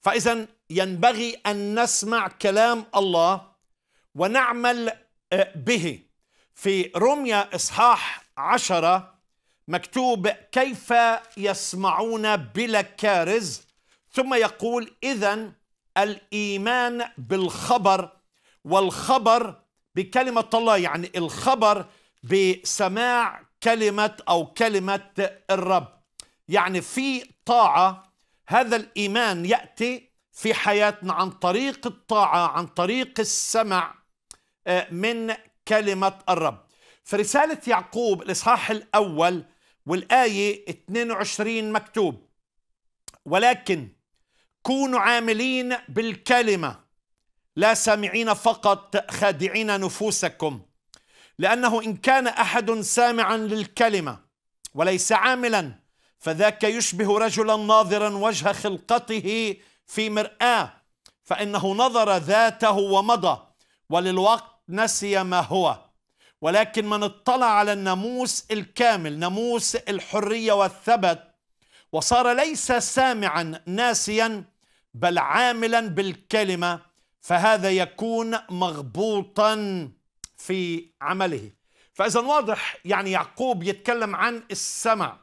فإذا ينبغي أن نسمع كلام الله ونعمل آه، به في رمية إصحاح عشرة مكتوب كيف يسمعون بلا كارز ثم يقول إذا الإيمان بالخبر والخبر بكلمة الله يعني الخبر بسماع كلمة أو كلمة الرب يعني في طاعة هذا الإيمان يأتي في حياتنا عن طريق الطاعة عن طريق السمع آه، من كلمة الرب فرسالة يعقوب الإصحاح الأول والآية 22 مكتوب ولكن كونوا عاملين بالكلمة لا سامعين فقط خادعين نفوسكم لأنه إن كان أحد سامعا للكلمة وليس عاملا فذاك يشبه رجلا ناظرا وجه خلقته في مرآه فإنه نظر ذاته ومضى وللوقت نسي ما هو ولكن من اطلع على الناموس الكامل ناموس الحرية والثبت وصار ليس سامعا ناسيا بل عاملا بالكلمة فهذا يكون مغبوطا في عمله فإذا واضح يعني يعقوب يتكلم عن السمع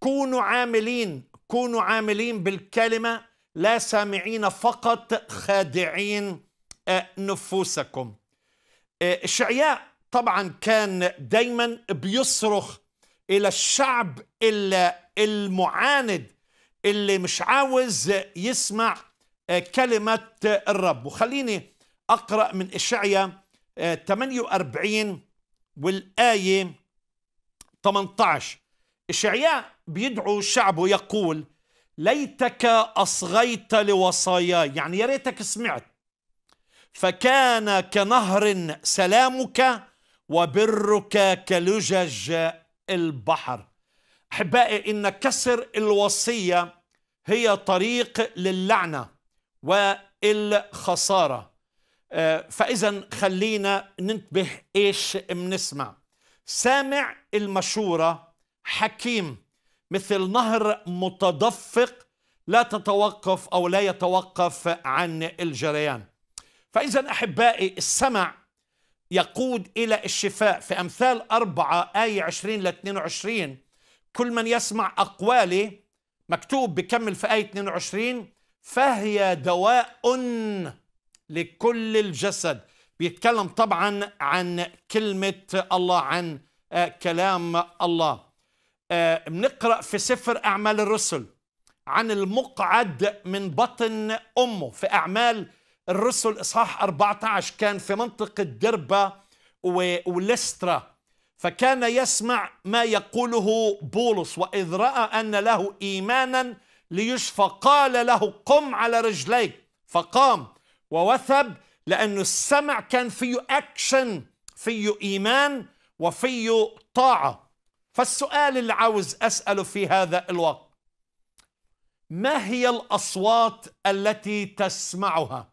كونوا عاملين كونوا عاملين بالكلمة لا سامعين فقط خادعين آه، نفوسكم آه، شعياء طبعا كان دايما بيصرخ إلى الشعب المعاند اللي مش عاوز يسمع آه، كلمة الرب وخليني أقرأ من إشعيا 48 والآية 18 الشعياء بيدعو شعبه يقول ليتك أصغيت لوصاياي يعني يا ريتك سمعت فكان كنهر سلامك وبرك كلجج البحر أحبائي إن كسر الوصية هي طريق للعنة والخسارة آه، فإذا خلينا ننتبه إيش بنسمع سامع المشورة حكيم مثل نهر متدفق لا تتوقف او لا يتوقف عن الجريان فاذا احبائي السمع يقود الى الشفاء في امثال أربعة ايه 20 ل 22 كل من يسمع اقوالي مكتوب بكمل في ايه 22 فهي دواء لكل الجسد بيتكلم طبعا عن كلمه الله عن آه، كلام الله آه، بنقرا في سفر اعمال الرسل عن المقعد من بطن امه في اعمال الرسل اصحاح 14 كان في منطقه دربة ولسترا فكان يسمع ما يقوله بولس واذ راى ان له ايمانا ليشفى قال له قم على رجليك فقام ووثب لانه السمع كان فيه اكشن فيه ايمان وفيه طاعه فالسؤال اللي عاوز أسأله في هذا الوقت ما هي الأصوات التي تسمعها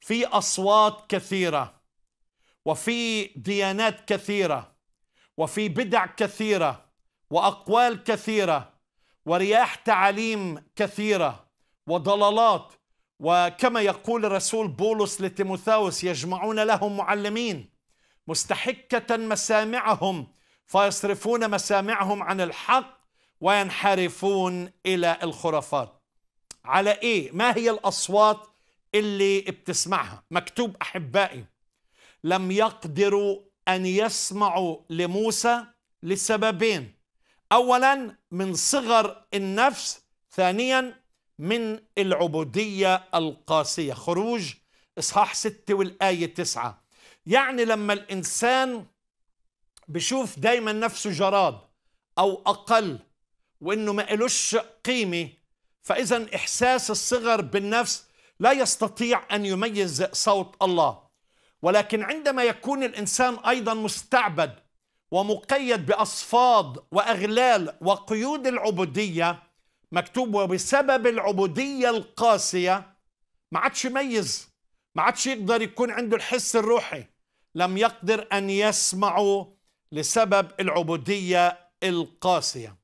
في أصوات كثيرة وفي ديانات كثيرة وفي بدع كثيرة وأقوال كثيرة ورياح تعاليم كثيرة وضلالات وكما يقول الرسول بولس لتيموثاوس يجمعون لهم معلمين مستحكة مسامعهم فيصرفون مسامعهم عن الحق وينحرفون إلى الخرافات على إيه؟ ما هي الأصوات اللي بتسمعها؟ مكتوب أحبائي لم يقدروا أن يسمعوا لموسى لسببين أولا من صغر النفس ثانيا من العبودية القاسية خروج إصحاح 6 والآية 9 يعني لما الإنسان بشوف دايما نفسه جراد أو أقل وإنه ما إلوش قيمة فإذا إحساس الصغر بالنفس لا يستطيع أن يميز صوت الله ولكن عندما يكون الإنسان أيضا مستعبد ومقيد بأصفاد وأغلال وقيود العبودية مكتوب وبسبب العبودية القاسية ما عادش يميز ما عادش يقدر يكون عنده الحس الروحي لم يقدر أن يسمعوا لسبب العبودية القاسية